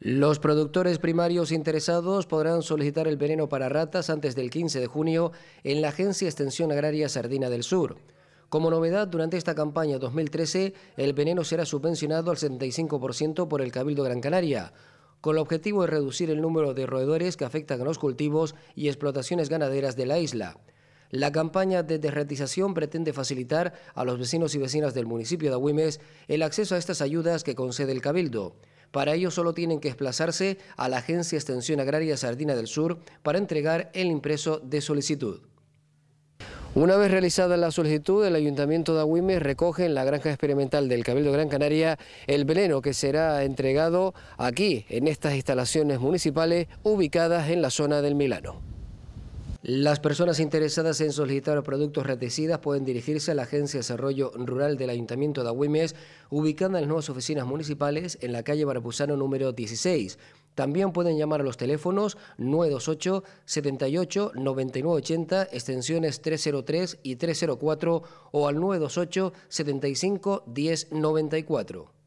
Los productores primarios interesados podrán solicitar el veneno para ratas antes del 15 de junio en la Agencia Extensión Agraria Sardina del Sur. Como novedad, durante esta campaña 2013, el veneno será subvencionado al 75% por el Cabildo Gran Canaria, con el objetivo de reducir el número de roedores que afectan a los cultivos y explotaciones ganaderas de la isla. La campaña de derretización pretende facilitar a los vecinos y vecinas del municipio de Agüimes el acceso a estas ayudas que concede el Cabildo. Para ello solo tienen que desplazarse a la Agencia Extensión Agraria Sardina del Sur para entregar el impreso de solicitud. Una vez realizada la solicitud, el Ayuntamiento de Agüimes recoge en la granja experimental del Cabildo Gran Canaria el veneno que será entregado aquí, en estas instalaciones municipales ubicadas en la zona del Milano. Las personas interesadas en solicitar productos retecidas pueden dirigirse a la Agencia de Desarrollo Rural del Ayuntamiento de Agüimes, ubicada en las nuevas oficinas municipales en la calle Barbusano número 16. También pueden llamar a los teléfonos 928 78 99 extensiones 303 y 304 o al 928 75 10 94.